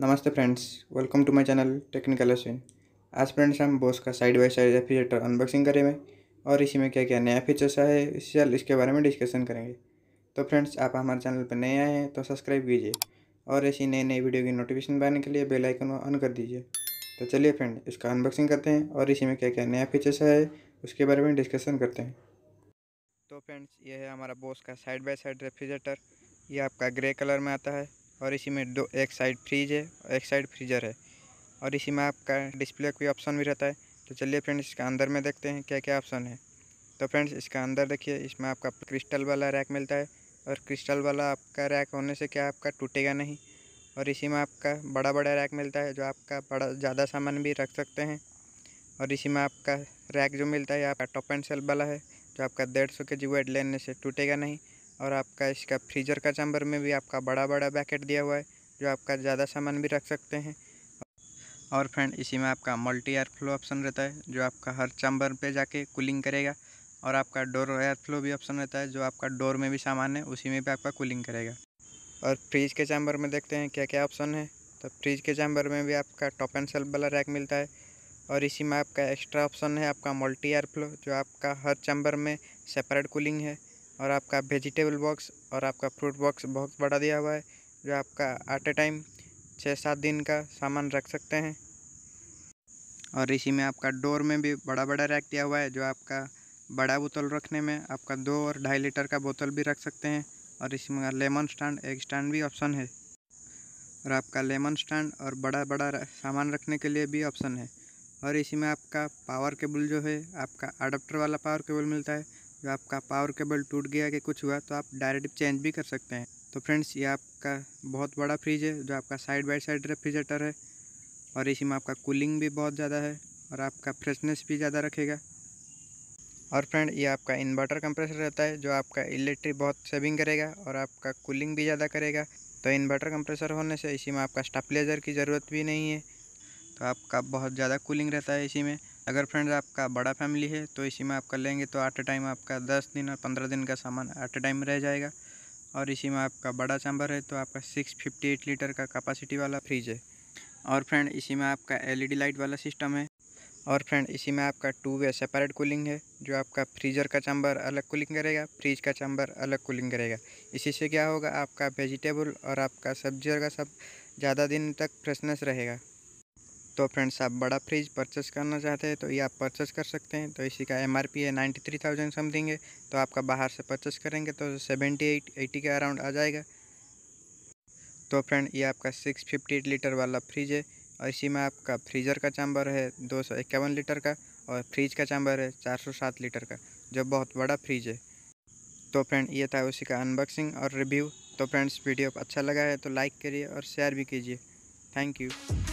नमस्ते friends welcome to my channel technical Ashwin आज friends हम बोस का side by side refrigerator unboxing करेंगे और इसी में क्या क्या नया फीचर्स आए है इस इसके बारे में डिस्कशन करेंगे तो फ्रेंड्स आप हमारे चैनल पर नए आए हैं तो सब्सक्राइब कीजिए और ऐसी नई नई वीडियो की नोटिफिकेशन पाने के लिए बेलाइकन ऑन कर दीजिए तो चलिए फ्रेंड इसका अनबॉक्सिंग करते हैं और इसी में क्या क्या नया फीचर्स आए उसके बारे में डिस्कशन करते हैं तो फ्रेंड्स ये है हमारा बोस का साइड बाय साइड रेफ्रिजरेटर ये आपका ग्रे कलर में आता है और इसी में दो एक साइड फ्रीज है और एक साइड फ्रीजर है और इसी में आपका डिस्प्ले का भी ऑप्शन भी रहता है तो चलिए फ्रेंड्स इसका अंदर में देखते हैं क्या क्या ऑप्शन है तो फ्रेंड्स इसका अंदर देखिए इसमें आपका क्रिस्टल वाला रैक मिलता है और क्रिस्टल वाला आपका रैक होने से क्या आपका टूटेगा नहीं और इसी में आपका बड़ा बड़ा रैक मिलता है जो आपका बड़ा ज़्यादा सामान भी रख सकते हैं और इसी में आपका रैक जो मिलता है आपका टॉप एंड सेल वाला है जो आपका डेढ़ सौ के जी वेट लेने से टूटेगा नहीं और आपका इसका फ्रीजर का चैम्बर में भी आपका बड़ा बड़ा बैकेट दिया हुआ है जो आपका ज़्यादा सामान भी रख सकते हैं और फ्रेंड इसी में आपका मल्टी एयर फ्लो ऑप्शन रहता है जो आपका हर चैम्बर पे जाके कूलिंग करेगा और आपका डोर एयर फ्लो भी ऑप्शन रहता है जो आपका डोर में भी सामान है उसी में भी आपका कूलिंग करेगा और फ्रिज के चैम्बर में देखते हैं क्या क्या ऑप्शन है तो फ्रिज के चैम्बर में भी आपका टॉप एंड सेल्फ वाला रैक मिलता है और इसी में आपका एक्स्ट्रा ऑप्शन है आपका मल्टी एयर फ्लो जो आपका हर चैम्बर में सेपरेट कूलिंग है और आपका वेजिटेबल बॉक्स और आपका फ्रूट बॉक्स बहुत बड़ा दिया हुआ है जो आपका एट ए टाइम छः सात दिन का सामान रख सकते हैं और इसी में आपका डोर में भी बड़ा बड़ा रैक दिया हुआ है जो आपका बड़ा बोतल रखने में आपका दो और ढाई लीटर का बोतल भी रख सकते हैं और इसमें लेमन स्टैंड एग स्टैंड भी ऑप्शन है और आपका लेमन स्टैंड और बड़ा बड़ा सामान रखने के लिए भी ऑप्शन है और इसी में आपका पावर केबल जो है आपका अडाप्टर वाला पावर केबल मिलता है जो आपका पावर केबल टूट गया कि कुछ हुआ तो आप डायरेक्ट चेंज भी कर सकते हैं तो फ्रेंड्स ये आपका बहुत बड़ा फ्रिज है जो आपका साइड बाई साइड रेफ्रिजरेटर है और इसी में आपका कूलिंग भी बहुत ज़्यादा है और आपका फ्रेशनेस भी ज़्यादा रखेगा और फ्रेंड ये आपका इन्वर्टर कंप्रेसर रहता है जो आपका इलेक्ट्रिक बहुत सेविंग करेगा और आपका कूलिंग भी ज़्यादा करेगा तो इन्वर्टर कंप्रेसर होने से इसी में आपका स्टेपलाइजर की ज़रूरत भी नहीं है तो आपका बहुत ज़्यादा कूलिंग रहता है इसी में अगर फ्रेंड्स आपका बड़ा फैमिली है तो इसी में आप कर लेंगे तो एट ए टाइम आपका दस दिन और पंद्रह दिन का सामान एट ए टाइम रह जाएगा और इसी में आपका बड़ा चैम्बर है तो आपका सिक्स फिफ्टी एट लीटर का कैपेसिटी वाला फ्रिज है और फ्रेंड इसी में आपका एलईडी लाइट e वाला सिस्टम है और फ्रेंड इसी में आपका टू वे सेपरेट कूलिंग है जो आपका फ्रीज़र का चैम्बर अलग कूलिंग करेगा फ्रिज का चैम्बर अलग कूलिंग करेगा इसी से क्या होगा आपका वेजिटेबल और आपका सब्जी का सब ज़्यादा दिन तक फ्रेशनेस रहेगा तो फ्रेंड्स आप बड़ा फ्रिज परचेस करना चाहते हैं तो ये आप परचेस कर सकते हैं तो इसी का एमआरपी है नाइन्टी थ्री थाउजेंड समथिंग है तो आपका बाहर से परचेस करेंगे तो सेवेंटी एट एटी के अराउंड आ जाएगा तो फ्रेंड ये आपका सिक्स फिफ्टी एट लीटर वाला फ्रिज है और इसी में आपका फ्रीज़र का चैम्बर है दो सौ इक्यावन लीटर का और फ्रिज का चैम्बर है चार सौ सात लीटर का जो बहुत बड़ा फ्रिज है तो फ्रेंड ये था उसी का अनबॉक्सिंग और रिव्यू तो फ्रेंड्स वीडियो अच्छा लगा है तो लाइक करिए और शेयर भी कीजिए थैंक यू